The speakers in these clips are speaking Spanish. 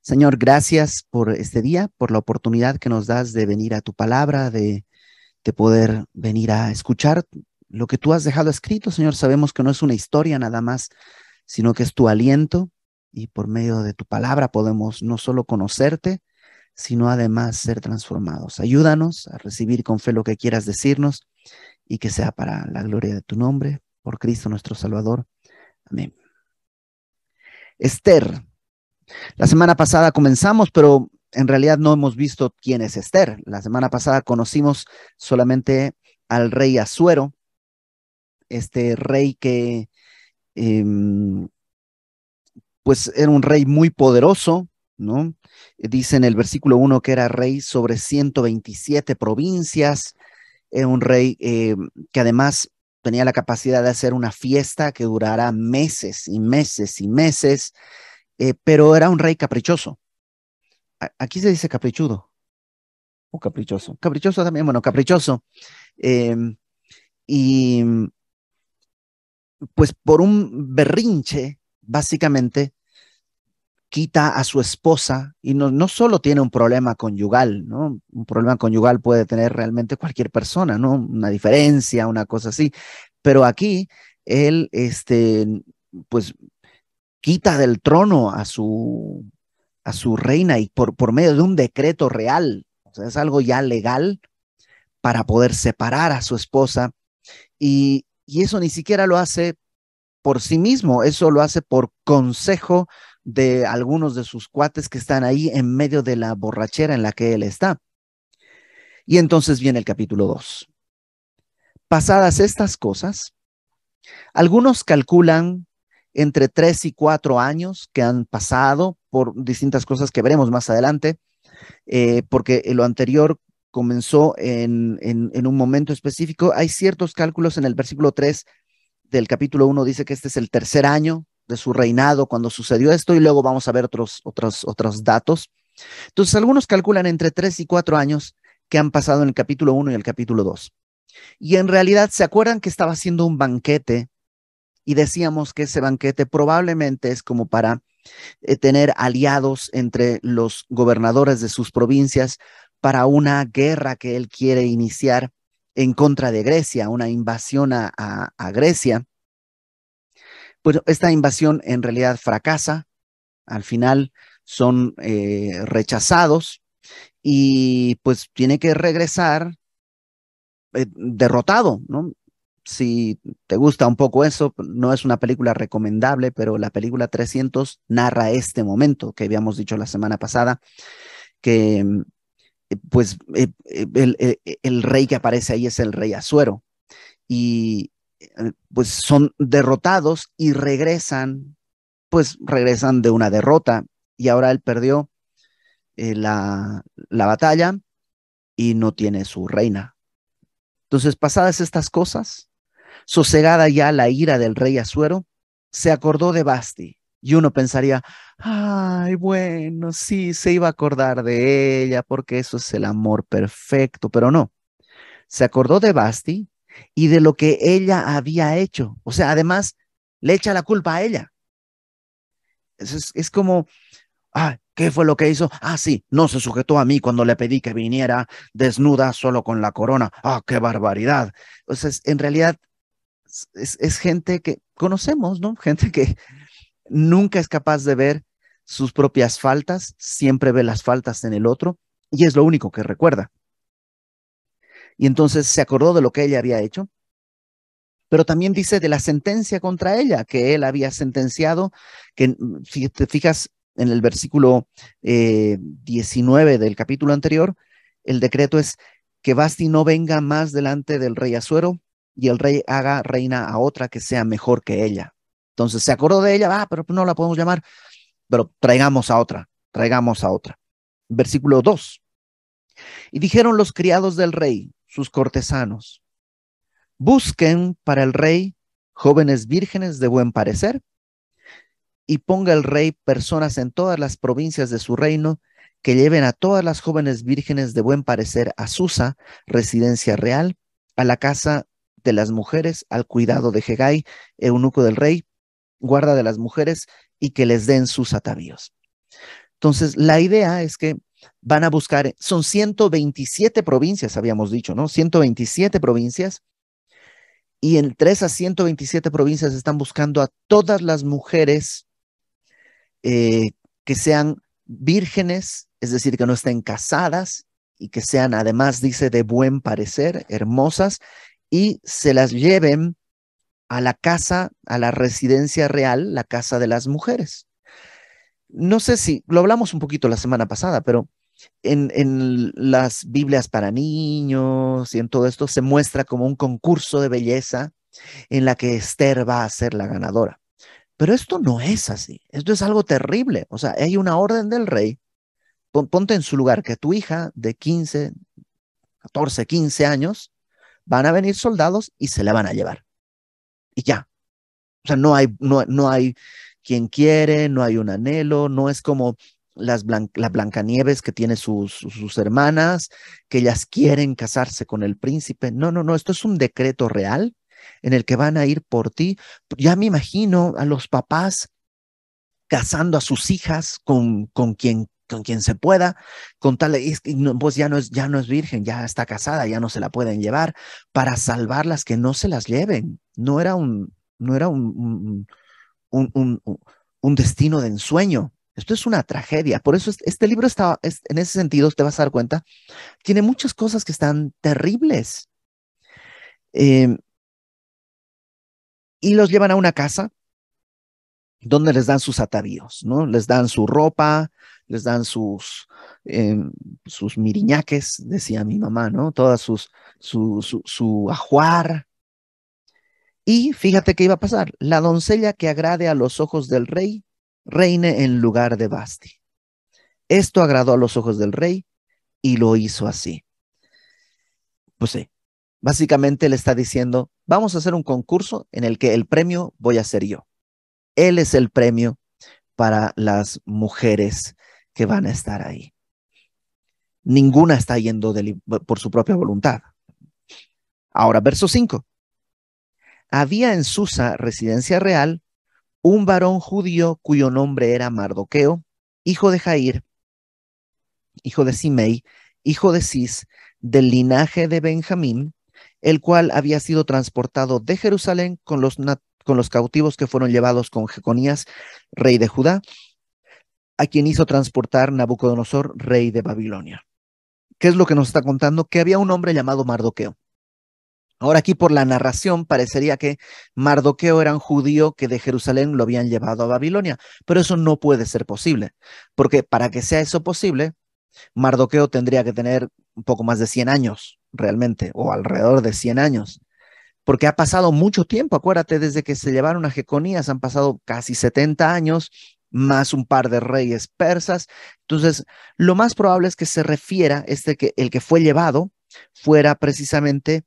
Señor, gracias por este día, por la oportunidad que nos das de venir a tu palabra, de, poder venir a escuchar lo que tú has dejado escrito. Señor, sabemos que no es una historia nada más, sino que es tu aliento y por medio de tu palabra podemos no solo conocerte, sino además ser transformados. Ayúdanos a recibir con fe lo que quieras decirnos y que sea para la gloria de tu nombre, por Cristo nuestro Salvador. Amén. Esther, la semana pasada comenzamos, pero en realidad no hemos visto quién es Esther. La semana pasada conocimos solamente al rey Azuero, este rey que em, pues era un rey muy poderoso, ¿no? Dice en el versículo 1 que era rey sobre 127 provincias, era un rey em, que además tenía la capacidad de hacer una fiesta que durará meses y meses y meses. Eh, pero era un rey caprichoso. aquí se dice caprichudo o caprichoso. Caprichoso también, bueno, caprichoso. Em, y pues por un berrinche, básicamente, quita a su esposa y no, no, solo tiene un problema conyugal, ¿no? Un problema conyugal puede tener realmente cualquier persona, ¿no? Una diferencia, una cosa así. Pero aquí él, este, pues quita del trono a su, reina y por, medio de un decreto real, o sea, es algo ya legal para poder separar a su esposa. Y, y eso ni siquiera lo hace por sí mismo, eso lo hace por consejo de algunos de sus cuates que están ahí en medio de la borrachera en la que él está. Y entonces viene el capítulo 2. Pasadas estas cosas, algunos calculan entre tres y cuatro años que han pasado por distintas cosas que veremos más adelante, eh, porque lo anterior comenzó en, un momento específico. Hay ciertos cálculos en el versículo 3 del capítulo 1, dice que este es el tercer año de su reinado cuando sucedió esto y luego vamos a ver otros, otros datos. Entonces, algunos calculan entre tres y cuatro años que han pasado en el capítulo 1 y el capítulo 2. Y en realidad, ¿se acuerdan que estaba haciendo un banquete y decíamos que ese banquete probablemente es como para eh, tener aliados entre los gobernadores de sus provincias para una guerra que él quiere iniciar en contra de Grecia, una invasión a, Grecia. Pues esta invasión en realidad fracasa, al final son eh, rechazados y pues tiene que regresar eh, derrotado, ¿no? Si te gusta un poco eso, no es una película recomendable, pero la película 300 narra este momento que habíamos dicho la semana pasada, que mm, eh, pues eh, eh, el, rey que aparece ahí es el rey Azuero. Y pues son derrotados y regresan, pues regresan de una derrota. Y ahora él perdió la, la batalla y no tiene su reina. Entonces, pasadas estas cosas, Sosegada ya la ira del rey Asuero, se acordó de Basti y uno pensaría, ay, bueno, sí, se iba a acordar de ella porque eso es el amor perfecto, pero no. Se acordó de Basti y de lo que ella había hecho. O sea, además, le echa la culpa a ella. Es, como, ah, ¿qué fue lo que hizo? Ah, sí, no se sujetó a mí cuando le pedí que viniera desnuda solo con la corona. Ah, qué barbaridad. O sea, en realidad es, gente que conocemos, ¿no? Gente que nunca es capaz de ver sus propias faltas, siempre ve las faltas en el otro y es lo único que recuerda. Y entonces se acordó de lo que ella había hecho, pero también dice de la sentencia contra ella, que él había sentenciado, que mm, si te fijas en el versículo 19 eh, del capítulo anterior, el decreto es que Basti no venga más delante del rey Azuero y el rey haga reina a otra que sea mejor que ella. Entonces se acordó de ella, va, ah, pero no la podemos llamar, pero traigamos a otra, traigamos a otra. Versículo 2. Y dijeron los criados del rey, sus cortesanos, busquen para el rey jóvenes vírgenes de buen parecer, y ponga el rey personas en todas las provincias de su reino que lleven a todas las jóvenes vírgenes de buen parecer a Susa, residencia real, a la casa de las mujeres al cuidado de Hegai, eunuco del rey, guarda de las mujeres y que les den sus atavíos. Entonces, la idea es que van a buscar, son 127 provincias, habíamos dicho, ¿no? 127 provincias. Y entre esas 127 provincias están buscando a todas las mujeres eh, que sean vírgenes, es decir, que no estén casadas y que sean además, dice, de buen parecer, hermosas y se las lleven a la casa, a la residencia real, la casa de las mujeres. No sé si, lo hablamos un poquito la semana pasada, pero en, en, las Biblias para niños y en todo esto se muestra como un concurso de belleza en la que Esther va a ser la ganadora. Pero esto no es así, esto es algo terrible. O sea, hay una orden del rey, ponte en su lugar, que tu hija de 15, 14, 15 años van a venir soldados y se la van a llevar. Y ya. O sea, no hay, no, hay quien quiere, no hay un anhelo, no es como las Blancanieves que tiene sus, sus hermanas, que ellas quieren casarse con el príncipe. No, no, no, esto es un decreto real en el que van a ir por ti. Ya me imagino a los papás casando a sus hijas con, con quien con quien se pueda, con tal, pues ya no, es, ya no es virgen, ya está casada, ya no se la pueden llevar, para salvar las que no se las lleven. No era un, no era un, un, destino de ensueño. Esto es una tragedia. Por eso este libro estaba en ese sentido, te vas a dar cuenta, tiene muchas cosas que están terribles. Em, y los llevan a una casa donde les dan sus atavíos, ¿no? Les dan su ropa, les dan sus, em, sus miriñaques, decía mi mamá, ¿no? Todas sus, su, su, su ajuar. Y fíjate qué iba a pasar. La doncella que agrade a los ojos del rey, reine en lugar de Basti. Esto agradó a los ojos del rey y lo hizo así. Pues sí, básicamente le está diciendo, vamos a hacer un concurso en el que el premio voy a ser yo. Él es el premio para las mujeres que van a estar ahí. Ninguna está yendo por su propia voluntad. Ahora, verso 5. Había en Susa, residencia real, un varón judío cuyo nombre era Mardoqueo, hijo de Jair, hijo de Simei, hijo de Cis, del linaje de Benjamín, el cual había sido transportado de Jerusalén con los, con los cautivos que fueron llevados con Jeconías, rey de Judá, a quien hizo transportar Nabucodonosor, rey de Babilonia. ¿Qué es lo que nos está contando? Que había un hombre llamado Mardoqueo. Ahora aquí por la narración parecería que Mardoqueo era un judío que de Jerusalén lo habían llevado a Babilonia, pero eso no puede ser posible, porque para que sea eso posible, Mardoqueo tendría que tener un poco más de 100 años realmente, o alrededor de 100 años, porque ha pasado mucho tiempo, acuérdate, desde que se llevaron a Jeconías han pasado casi 70 años más un par de reyes persas. Entonces, lo más probable es que se refiera, este que el que fue llevado, fuera precisamente,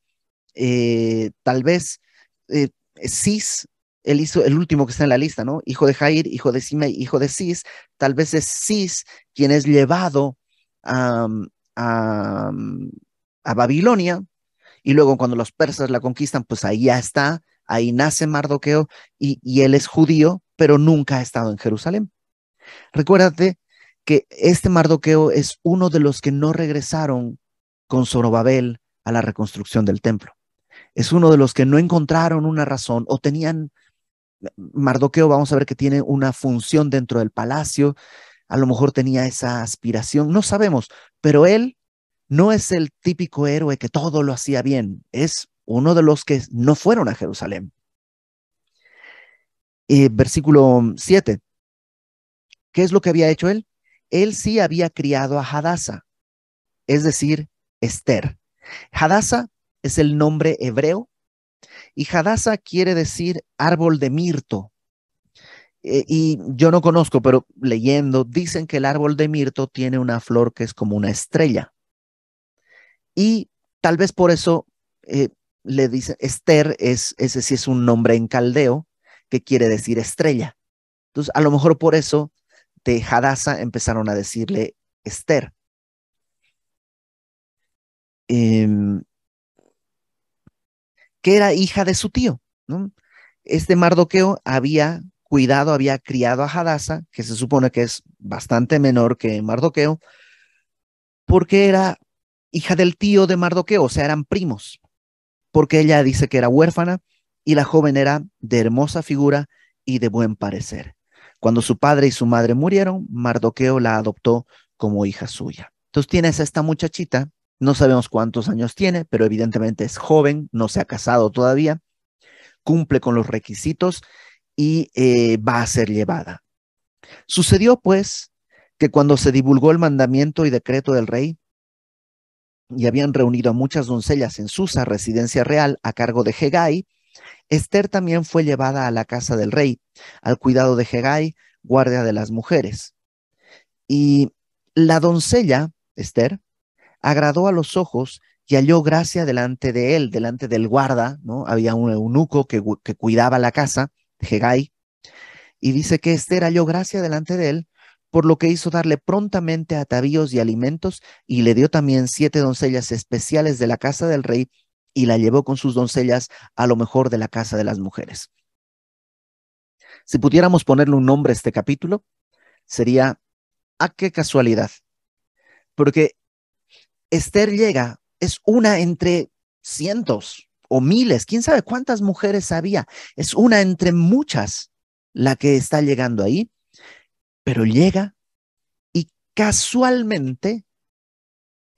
eh, tal vez, eh, Cis, el, hizo, el último que está en la lista, ¿no? Hijo de Jair, hijo de Simei, hijo de Cis, tal vez es Cis quien es llevado a, Babilonia, y luego cuando los persas la conquistan, pues ahí ya está, ahí nace Mardoqueo y él es judío, pero nunca ha estado en Jerusalén. Recuérdate que este Mardoqueo es uno de los que no regresaron con Zorobabel a la reconstrucción del templo. Es uno de los que no encontraron una razón o tenían, Mardoqueo vamos a ver que tiene una función dentro del palacio, a lo mejor tenía esa aspiración, no sabemos, pero él no es el típico héroe que todo lo hacía bien, es uno de los que no fueron a Jerusalén. Eh, versículo 7. ¿Qué es lo que había hecho él? Él sí había criado a Hadasa, es decir, Esther. Hadasa es el nombre hebreo y Hadasa quiere decir árbol de mirto. Eh, y yo no conozco, pero leyendo, dicen que el árbol de mirto tiene una flor que es como una estrella. Y tal vez por eso eh, le dice Esther es, ese sí es un nombre en caldeo, que quiere decir estrella. Entonces, a lo mejor por eso de Hadassah empezaron a decirle Esther. Em, que era hija de su tío. Este Mardoqueo había cuidado, había criado a Hadassah, que se supone que es bastante menor que Mardoqueo, porque era hija del tío de Mardoqueo, o sea, eran primos, porque ella dice que era huérfana y la joven era de hermosa figura y de buen parecer. Cuando su padre y su madre murieron, Mardoqueo la adoptó como hija suya. Entonces tienes a esta muchachita, no sabemos cuántos años tiene, pero evidentemente es joven, no se ha casado todavía, cumple con los requisitos y eh, va a ser llevada. Sucedió pues que cuando se divulgó el mandamiento y decreto del rey, y habían reunido a muchas doncellas en Susa, residencia real, a cargo de Hegai, Esther también fue llevada a la casa del rey, al cuidado de Hegai, guardia de las mujeres. Y la doncella, Esther, agradó a los ojos y halló gracia delante de él, delante del guarda, ¿no? Había un eunuco que, que cuidaba la casa, Hegai, y dice que Esther halló gracia delante de él, por lo que hizo darle prontamente atavíos y alimentos, y le dio también siete doncellas especiales de la casa del rey y la llevó con sus doncellas a lo mejor de la casa de las mujeres. Si pudiéramos ponerle un nombre a este capítulo, sería ¿A ah, qué casualidad? Porque Esther llega, es una entre cientos o miles, quién sabe cuántas mujeres había, es una entre muchas la que está llegando ahí, pero llega y casualmente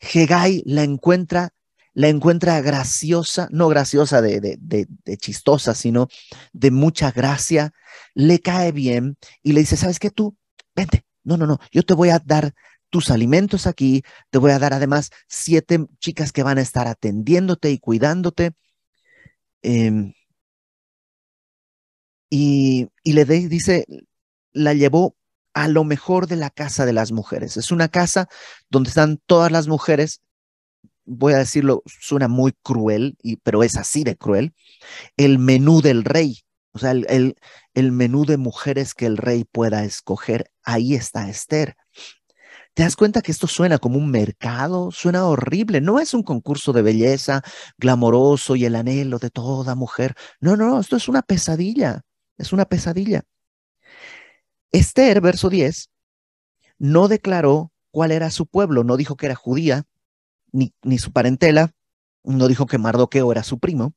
Hegai la encuentra la encuentra graciosa, no graciosa de, de, chistosa, sino de mucha gracia, le cae bien y le dice, ¿sabes qué tú? Vente, no, no, no, yo te voy a dar tus alimentos aquí, te voy a dar además siete chicas que van a estar atendiéndote y cuidándote. Em, y, le dice, la llevó a lo mejor de la casa de las mujeres. Es una casa donde están todas las mujeres voy a decirlo, suena muy cruel, y, pero es así de cruel, el menú del rey, o sea, el, el, menú de mujeres que el rey pueda escoger, ahí está Esther. ¿Te das cuenta que esto suena como un mercado? Suena horrible. No es un concurso de belleza glamoroso y el anhelo de toda mujer. No, no, esto es una pesadilla. Es una pesadilla. Esther, verso 10, no declaró cuál era su pueblo, no dijo que era judía, ni, su parentela, no dijo que Mardoqueo era su primo,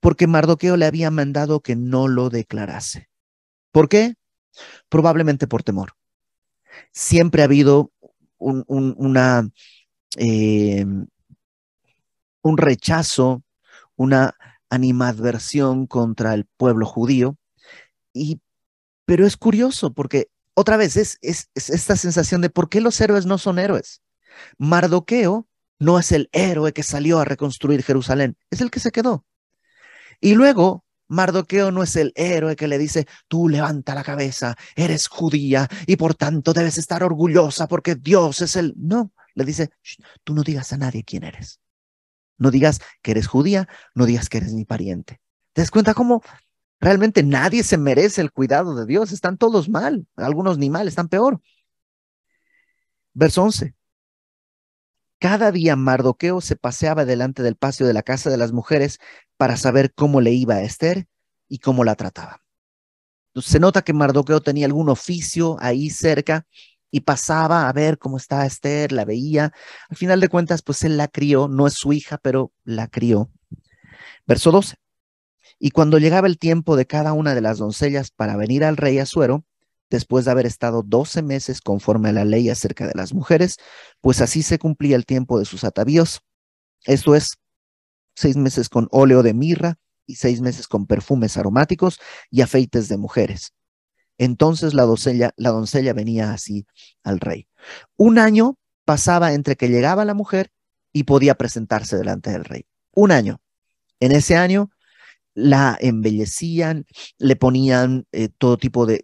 porque Mardoqueo le había mandado que no lo declarase. ¿Por qué? Probablemente por temor. Siempre ha habido un, una, eh, un rechazo, una animadversión contra el pueblo judío. Y, pero es curioso porque otra vez es esta sensación de por qué los héroes no son héroes. Mardoqueo no es el héroe que salió a reconstruir Jerusalén, es el que se quedó. Y luego, Mardoqueo no es el héroe que le dice, tú levanta la cabeza, eres judía y por tanto debes estar orgullosa porque Dios es el... No, le dice, tú no digas a nadie quién eres. No digas que eres judía, no digas que eres mi pariente. ¿Te das cuenta cómo realmente nadie se merece el cuidado de Dios? Están todos mal, algunos ni mal, están peor. Verso 11. Cada día Mardoqueo se paseaba delante del patio de la casa de las mujeres para saber cómo le iba a Esther y cómo la trataba. se nota que Mardoqueo tenía algún oficio ahí cerca y pasaba a ver cómo estaba Esther, la veía. Al final de cuentas, pues él la crió, no es su hija, pero la crió. Verso 12. Y cuando llegaba el tiempo de cada una de las doncellas para venir al rey Azuero, después de haber estado 12 meses conforme a la ley acerca de las mujeres, pues así se cumplía el tiempo de sus atavíos. Esto es, seis meses con óleo de mirra y seis meses con perfumes aromáticos y afeites de mujeres. Entonces la doncella, la doncella venía así al rey. Un año pasaba entre que llegaba la mujer y podía presentarse delante del rey. Un año. En ese año la embellecían, le ponían eh, todo tipo de,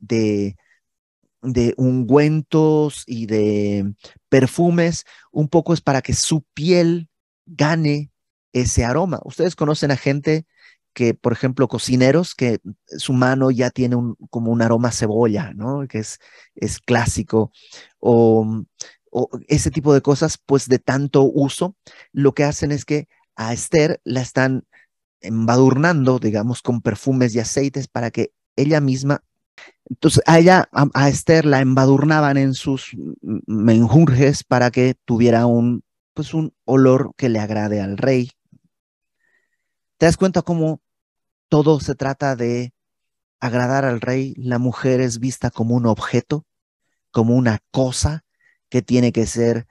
de ungüentos y de perfumes, un poco es para que su piel gane ese aroma. Ustedes conocen a gente que, por ejemplo, cocineros, que su mano ya tiene un, como un aroma a cebolla, ¿no? Que es, es clásico. O, mm, o ese tipo de cosas, pues de tanto uso, lo que hacen es que a Esther la están embadurnando, digamos, con perfumes y aceites para que ella misma entonces, a ella, a, Esther la embadurnaban en sus menjurjes para que tuviera un, pues un olor que le agrade al rey. ¿Te das cuenta cómo todo se trata de agradar al rey? La mujer es vista como un objeto, como una cosa que tiene que ser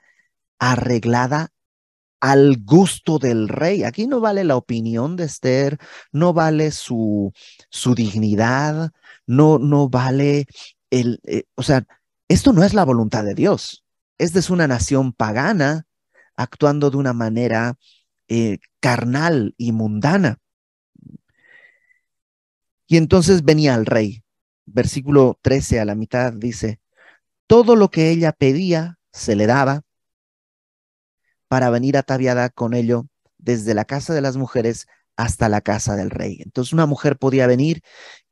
arreglada al gusto del rey. Aquí no vale la opinión de Esther, no vale su, dignidad, no, no vale el, eh, o sea, esto no es la voluntad de Dios. Esta es una nación pagana actuando de una manera eh, carnal y mundana. Y entonces venía el rey. Versículo 13 a la mitad dice, todo lo que ella pedía se le daba para venir ataviada con ello desde la casa de las mujeres hasta la casa del rey. Entonces una mujer podía venir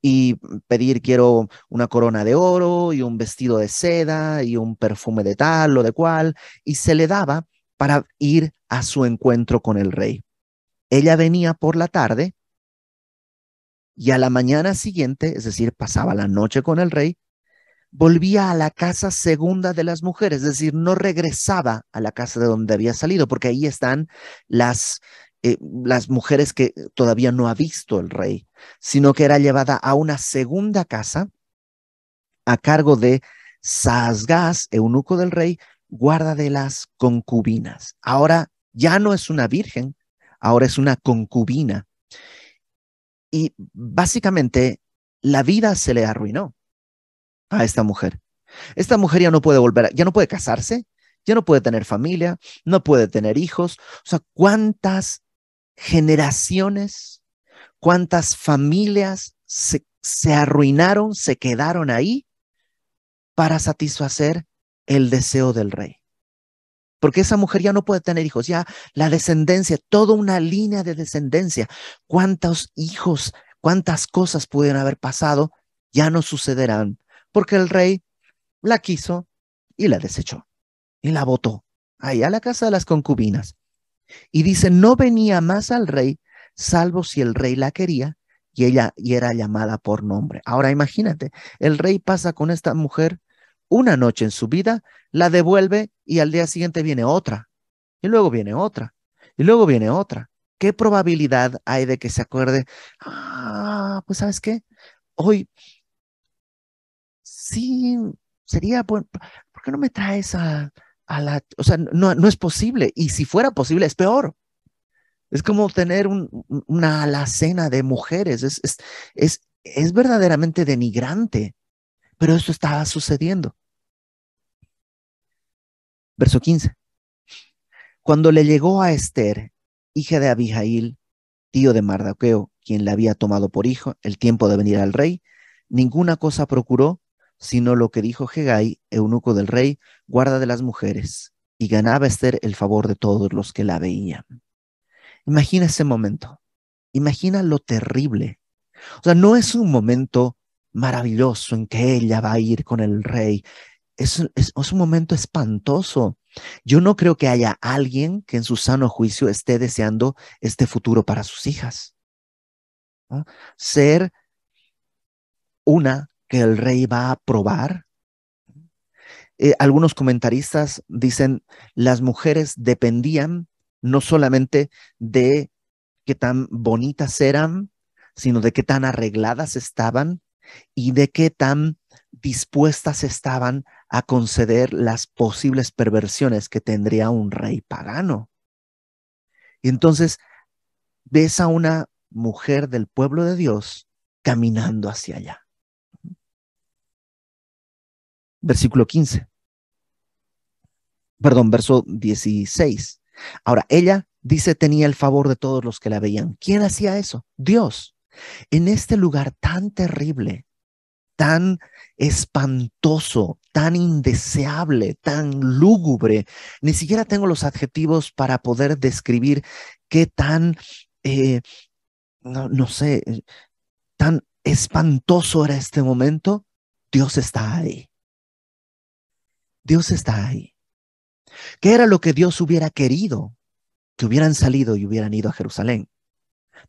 y pedir, quiero una corona de oro y un vestido de seda y un perfume de tal o de cual, y se le daba para ir a su encuentro con el rey. Ella venía por la tarde y a la mañana siguiente, es decir, pasaba la noche con el rey, volvía a la casa segunda de las mujeres, es decir, no regresaba a la casa de donde había salido, porque ahí están las, eh, las mujeres que todavía no ha visto el rey, sino que era llevada a una segunda casa a cargo de Sasgas, eunuco del rey, guarda de las concubinas. Ahora ya no es una virgen, ahora es una concubina. Y básicamente la vida se le arruinó a esta mujer. Esta mujer ya no puede volver, ya no puede casarse, ya no puede tener familia, no puede tener hijos. O sea, ¿cuántas generaciones, cuántas familias se, se arruinaron, se quedaron ahí para satisfacer el deseo del rey? Porque esa mujer ya no puede tener hijos, ya la descendencia, toda una línea de descendencia. ¿Cuántos hijos, cuántas cosas pudieron haber pasado? Ya no sucederán porque el rey la quiso y la desechó y la votó ahí a la casa de las concubinas. Y dice, no venía más al rey, salvo si el rey la quería y ella y era llamada por nombre. Ahora imagínate, el rey pasa con esta mujer una noche en su vida, la devuelve y al día siguiente viene otra, y luego viene otra, y luego viene otra. ¿Qué probabilidad hay de que se acuerde? Ah, pues sabes qué, hoy sí, sería, ¿por qué no me traes a, a la, o sea, no, es posible. Y si fuera posible, es peor. Es como tener un, una alacena de mujeres, es, es, es, verdaderamente denigrante, pero eso estaba sucediendo. Verso 15. Cuando le llegó a Esther, hija de Abijail, tío de Mardaqueo, quien la había tomado por hijo, el tiempo de venir al rey, ninguna cosa procuró sino lo que dijo Hegai, eunuco del rey, guarda de las mujeres, y ganaba Esther el favor de todos los que la veían. Imagina ese momento, imagina lo terrible. O sea, no es un momento maravilloso en que ella va a ir con el rey. Es, un momento espantoso. Yo no creo que haya alguien que en su sano juicio esté deseando este futuro para sus hijas. Ser una que el rey va a probar. Eh, algunos comentaristas dicen, las mujeres dependían no solamente de qué tan bonitas eran, sino de qué tan arregladas estaban y de qué tan dispuestas estaban a conceder las posibles perversiones que tendría un rey pagano. Y entonces ves a una mujer del pueblo de Dios caminando hacia allá versículo 15. Perdón, verso 16. Ahora, ella dice tenía el favor de todos los que la veían. ¿Quién hacía eso? Dios. En este lugar tan terrible, tan espantoso, tan indeseable, tan lúgubre, ni siquiera tengo los adjetivos para poder describir qué tan, eh, no, no sé, tan espantoso era este momento, Dios está ahí. Dios está ahí. ¿Qué era lo que Dios hubiera querido? Que hubieran salido y hubieran ido a Jerusalén.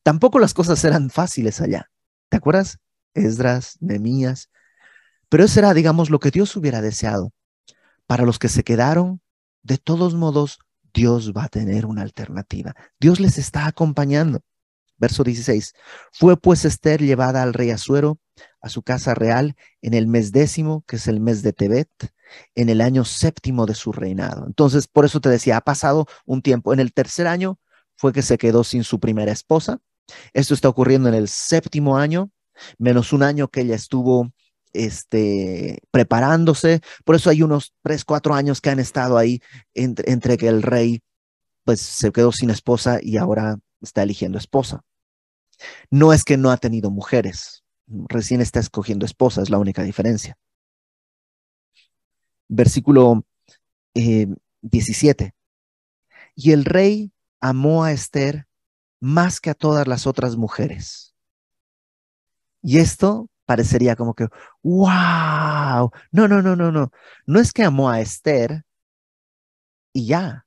Tampoco las cosas eran fáciles allá. ¿Te acuerdas? Esdras, Nemías. Pero eso era, digamos, lo que Dios hubiera deseado. Para los que se quedaron, de todos modos, Dios va a tener una alternativa. Dios les está acompañando. Verso 16. Fue pues Esther llevada al rey Asuero a su casa real en el mes décimo, que es el mes de Tebet, en el año séptimo de su reinado. Entonces, por eso te decía, ha pasado un tiempo. En el tercer año fue que se quedó sin su primera esposa. Esto está ocurriendo en el séptimo año, menos un año que ella estuvo este, preparándose. Por eso hay unos tres, cuatro años que han estado ahí entre, que el rey pues se quedó sin esposa y ahora está eligiendo esposa. No es que no ha tenido mujeres, recién está escogiendo esposa, es la única diferencia versículo 17. Eh, y el rey amó a Esther más que a todas las otras mujeres. Y esto parecería como que, wow, no, no, no, no, no. No es que amó a Esther y ya.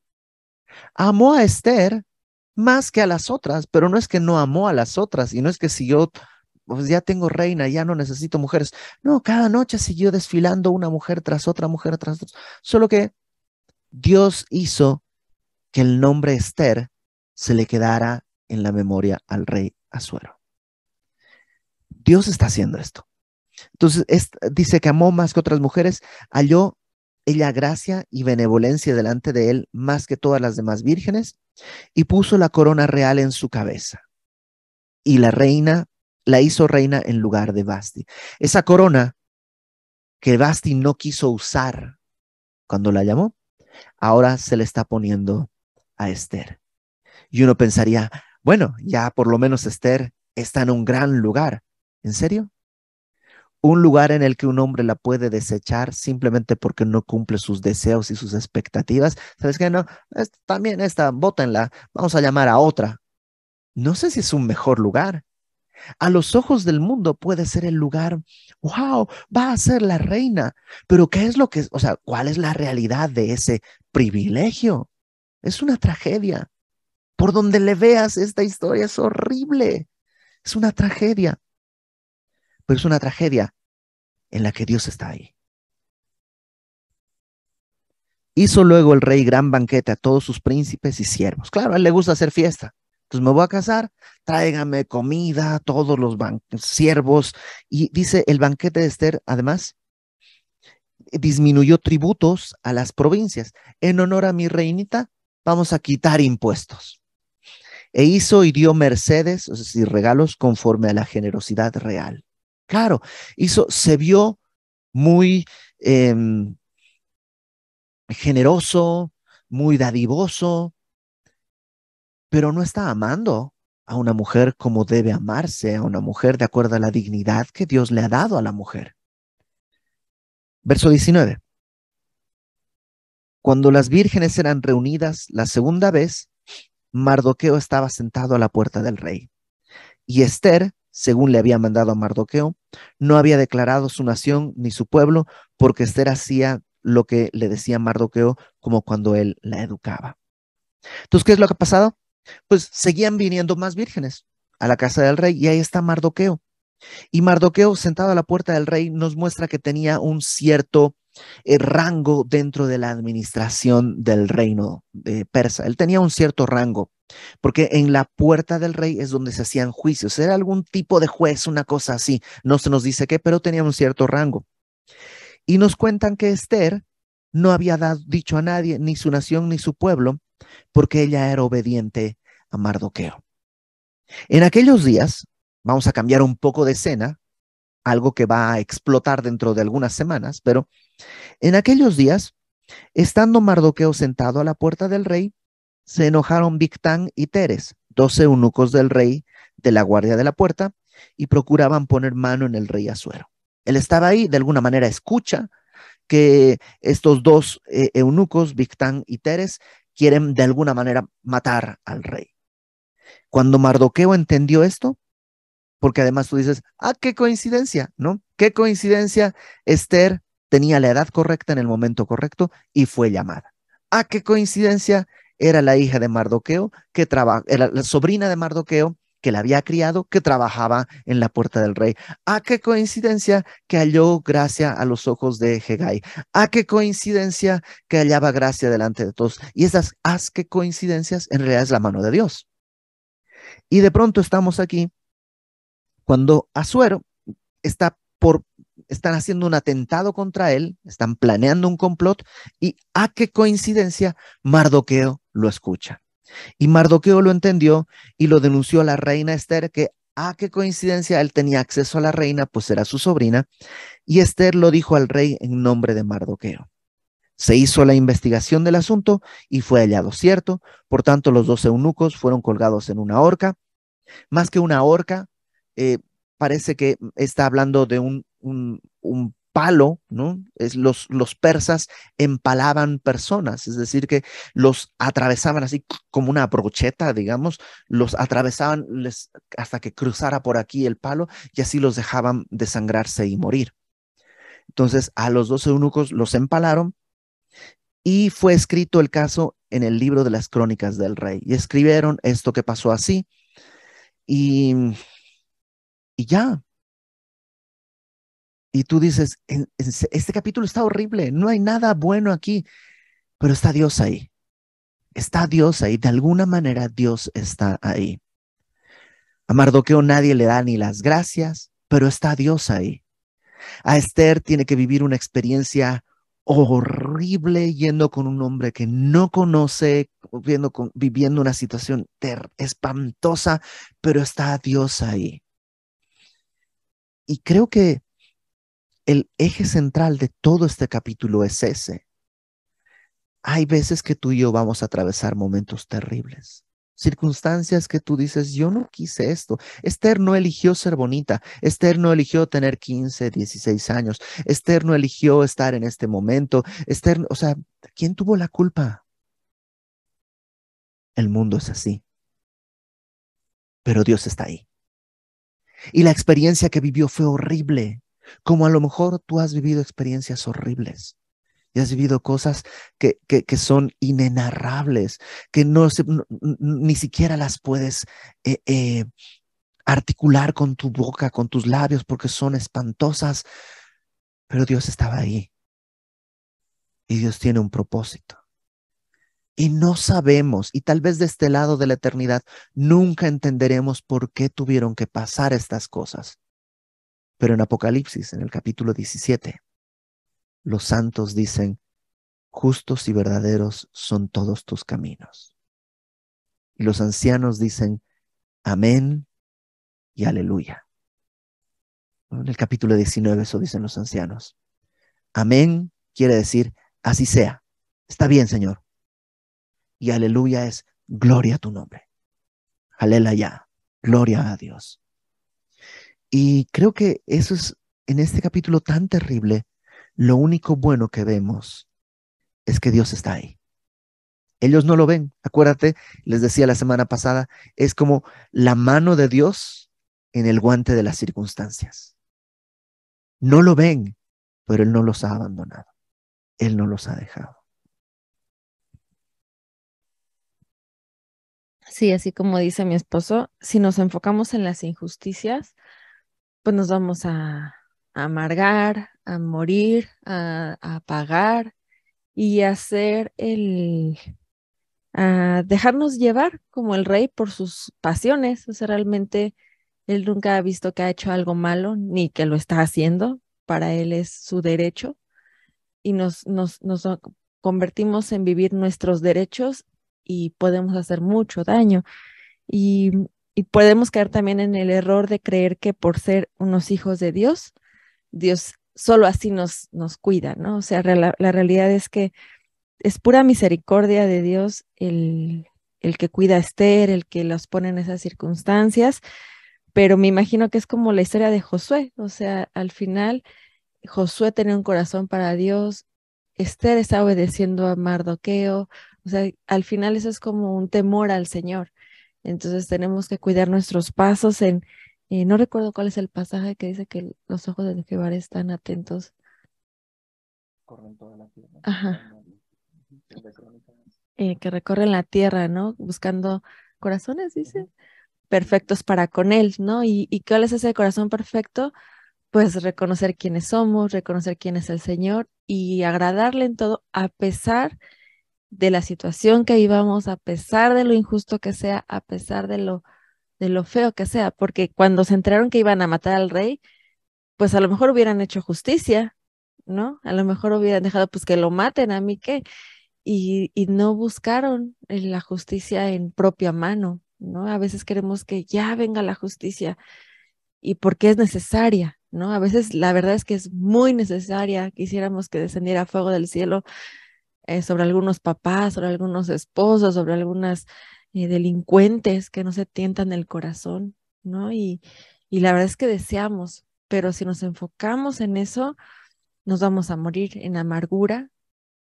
Amó a Esther más que a las otras, pero no es que no amó a las otras y no es que siguió pues ya tengo reina, ya no necesito mujeres. No, cada noche siguió desfilando una mujer tras otra mujer tras otra. Solo que Dios hizo que el nombre Esther se le quedara en la memoria al rey Azuero. Dios está haciendo esto. Entonces dice que amó más que otras mujeres, halló ella gracia y benevolencia delante de él más que todas las demás vírgenes, y puso la corona real en su cabeza. Y la reina la hizo reina en lugar de Basti. Esa corona que Basti no quiso usar cuando la llamó, ahora se le está poniendo a Esther. Y uno pensaría, bueno, ya por lo menos Esther está en un gran lugar. ¿En serio? Un lugar en el que un hombre la puede desechar simplemente porque no cumple sus deseos y sus expectativas. ¿Sabes qué? No, también esta, bótenla, vamos a llamar a otra. No sé si es un mejor lugar. A los ojos del mundo puede ser el lugar, wow, va a ser la reina, pero ¿qué es lo que, o sea, cuál es la realidad de ese privilegio? Es una tragedia. Por donde le veas, esta historia es horrible. Es una tragedia. Pero es una tragedia en la que Dios está ahí. Hizo luego el rey gran banquete a todos sus príncipes y siervos. Claro, a él le gusta hacer fiesta. Pues, me voy a casar, tráigame comida, todos los siervos. Y dice, el banquete de Esther, además, disminuyó tributos a las provincias. En honor a mi reinita, vamos a quitar impuestos. E hizo y dio mercedes, es regalos conforme a la generosidad real. Claro, hizo, se vio muy em, generoso, muy dadivoso, pero no está amando a una mujer como debe amarse a una mujer de acuerdo a la dignidad que Dios le ha dado a la mujer. Verso 19. Cuando las vírgenes eran reunidas la segunda vez, Mardoqueo estaba sentado a la puerta del rey. Y Esther, según le había mandado a Mardoqueo, no había declarado su nación ni su pueblo, porque Esther hacía lo que le decía Mardoqueo como cuando él la educaba. Entonces, ¿qué es lo que ha pasado? pues seguían viniendo más vírgenes a la casa del rey y ahí está Mardoqueo. Y Mardoqueo, sentado a la puerta del rey, nos muestra que tenía un cierto eh, rango dentro de la administración del reino de persa. Él tenía un cierto rango, porque en la puerta del rey es donde se hacían juicios. Era algún tipo de juez, una cosa así. No se nos dice qué, pero tenía un cierto rango. Y nos cuentan que Esther no había dicho a nadie, ni su nación ni su pueblo, porque ella era obediente a Mardoqueo. En aquellos días, vamos a cambiar un poco de escena, algo que va a explotar dentro de algunas semanas, pero en aquellos días, estando Mardoqueo sentado a la puerta del rey, se enojaron Victán y Teres, dos eunucos del rey de la guardia de la puerta, y procuraban poner mano en el rey Azuero. Él estaba ahí, de alguna manera escucha que estos dos eh, eunucos, Victán y Teres, quieren de alguna manera matar al rey. Cuando Mardoqueo entendió esto, porque además tú dices, ah, qué coincidencia, ¿no? Qué coincidencia, Esther tenía la edad correcta en el momento correcto y fue llamada. Ah, qué coincidencia, era la hija de Mardoqueo, que era la sobrina de Mardoqueo que la había criado, que trabajaba en la puerta del rey. Ah, qué coincidencia que halló gracia a los ojos de Hegai. Ah, qué coincidencia que hallaba gracia delante de todos. Y esas, haz qué coincidencias, en realidad es la mano de Dios. Y de pronto estamos aquí cuando Azuero está por están haciendo un atentado contra él, están planeando un complot y a ah, qué coincidencia, Mardoqueo lo escucha. Y Mardoqueo lo entendió y lo denunció a la reina Esther, que, ah, qué coincidencia, él tenía acceso a la reina, pues era su sobrina, y Esther lo dijo al rey en nombre de Mardoqueo. Se hizo la investigación del asunto y fue hallado cierto, por tanto los dos eunucos fueron colgados en una horca. Más que una horca, eh, parece que está hablando de un palo, ¿no? Es los, los persas empalaban personas, es decir, que los atravesaban así como una brocheta, digamos, los atravesaban les, hasta que cruzara por aquí el palo y así los dejaban desangrarse y morir. Entonces, a los dos eunucos los empalaron y fue escrito el caso en el libro de las crónicas del rey. Y escribieron esto que pasó así. Y, y ya, y tú dices, este capítulo está horrible, no hay nada bueno aquí, pero está Dios ahí. Está Dios ahí, de alguna manera Dios está ahí. A Mardoqueo nadie le da ni las gracias, pero está Dios ahí. A Esther tiene que vivir una experiencia horrible yendo con un hombre que no conoce, viviendo una situación espantosa, pero está Dios ahí. Y creo que el eje central de todo este capítulo es ese. Hay veces que tú y yo vamos a atravesar momentos terribles, circunstancias que tú dices, yo no quise esto. Esther no eligió ser bonita, Esther no eligió tener 15, 16 años, Esther no eligió estar en este momento, Esther, o sea, ¿quién tuvo la culpa? El mundo es así, pero Dios está ahí. Y la experiencia que vivió fue horrible, como a lo mejor tú has vivido experiencias horribles y has vivido cosas que, que, son inenarrables, que no, ni siquiera las puedes eh, eh, articular con tu boca, con tus labios, porque son espantosas, pero Dios estaba ahí. Y Dios tiene un propósito. Y no sabemos, y tal vez de este lado de la eternidad, nunca entenderemos por qué tuvieron que pasar estas cosas. Pero en Apocalipsis, en el capítulo 17, los santos dicen, justos y verdaderos son todos tus caminos. Y los ancianos dicen, amén y aleluya. En el capítulo 19 eso dicen los ancianos. Amén quiere decir, así sea. Está bien, Señor. Y aleluya es, gloria a tu nombre. Aleluya, gloria a Dios. Y creo que eso es, en este capítulo tan terrible, lo único bueno que vemos es que Dios está ahí. Ellos no lo ven. Acuérdate, les decía la semana pasada, es como la mano de Dios en el guante de las circunstancias. No lo ven, pero Él no los ha abandonado. Él no los ha dejado. Sí, así como dice mi esposo, si nos enfocamos en las injusticias, pues nos vamos a, amargar, a morir, a, pagar y hacer el, a dejarnos llevar como el rey por sus pasiones. O sea, realmente él nunca ha visto que ha hecho algo malo ni que lo está haciendo. Para él es su derecho y nos, nos, nos convertimos en vivir nuestros derechos y podemos hacer mucho daño. Y y podemos caer también en el error de creer que por ser unos hijos de Dios, Dios solo así nos, nos cuida, ¿no? O sea, la, realidad es que es pura misericordia de Dios el, el que cuida a Esther, el que los pone en esas circunstancias, pero me imagino que es como la historia de Josué, o sea, al final Josué tenía un corazón para Dios, Esther está obedeciendo a Mardoqueo, o sea, al final eso es como un temor al Señor. Entonces tenemos que cuidar nuestros pasos en, eh, no recuerdo cuál es el pasaje que dice que los ojos de Jehová están atentos. Corren toda la tierra. Eh, que recorren la tierra, ¿no? Buscando corazones, dice, perfectos para con él, ¿no? ¿Y, y cuál es ese corazón perfecto? Pues reconocer quiénes somos, reconocer quién es el Señor y agradarle en todo a pesar de la situación que íbamos a pesar de lo injusto que sea, a pesar de lo, de lo feo que sea, porque cuando se enteraron que iban a matar al rey, pues a lo mejor hubieran hecho justicia, ¿no? A lo mejor hubieran dejado pues que lo maten, a mí qué. Y, y no buscaron la justicia en propia mano, ¿no? A veces queremos que ya venga la justicia y porque es necesaria, ¿no? A veces la verdad es que es muy necesaria, quisiéramos que descendiera fuego del cielo eh, sobre algunos papás, sobre algunos esposos, sobre algunas eh, delincuentes que no se tientan el corazón, ¿no? Y, la verdad es que deseamos, pero si nos enfocamos en eso, nos vamos a morir en amargura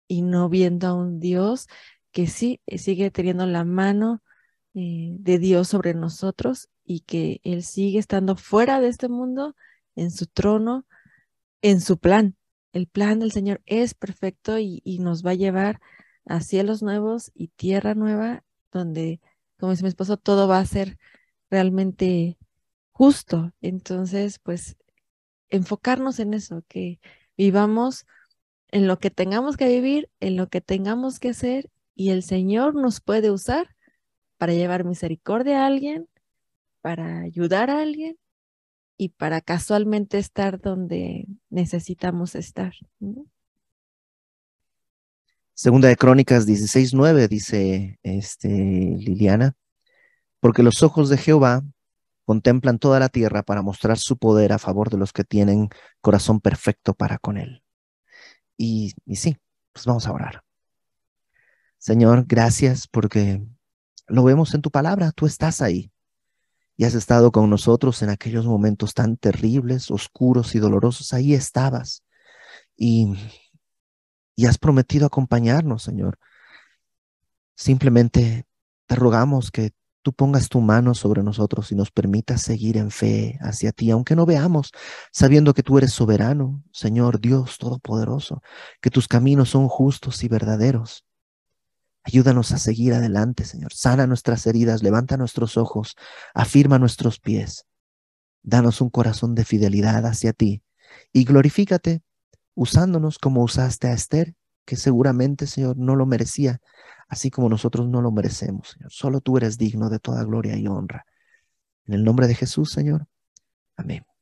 y no viendo a un Dios que sí eh, sigue teniendo la mano de Dios sobre nosotros y que Él sigue estando fuera de este mundo, en su trono, en su plan, el plan del Señor es perfecto y, nos va a llevar a cielos nuevos y tierra nueva, donde, como dice mi esposo, todo va a ser realmente justo. Entonces, pues, enfocarnos en eso, que vivamos en lo que tengamos que vivir, en lo que tengamos que hacer, y el Señor nos puede usar para llevar misericordia a alguien, para ayudar a alguien y para casualmente estar donde necesitamos estar. Segunda de Crónicas 16:9 dice este Liliana, porque los ojos de Jehová contemplan toda la tierra para mostrar su poder a favor de los que tienen corazón perfecto para con él. y sí, pues vamos a orar. Señor, gracias porque lo vemos en tu palabra, tú estás ahí y has estado con nosotros en aquellos momentos tan terribles, oscuros y dolorosos. Ahí estabas y, y has prometido acompañarnos, Señor. Simplemente te rogamos que tú pongas tu mano sobre nosotros y nos permitas seguir en fe hacia ti, aunque no veamos, sabiendo que tú eres soberano, Señor Dios Todopoderoso, que tus caminos son justos y verdaderos Ayúdanos a seguir adelante, Señor. Sana nuestras heridas, levanta nuestros ojos, afirma nuestros pies. Danos un corazón de fidelidad hacia ti y glorifícate usándonos como usaste a Esther, que seguramente, Señor, no lo merecía, así como nosotros no lo merecemos, Señor. Solo tú eres digno de toda gloria y honra. En el nombre de Jesús, Señor. Amén.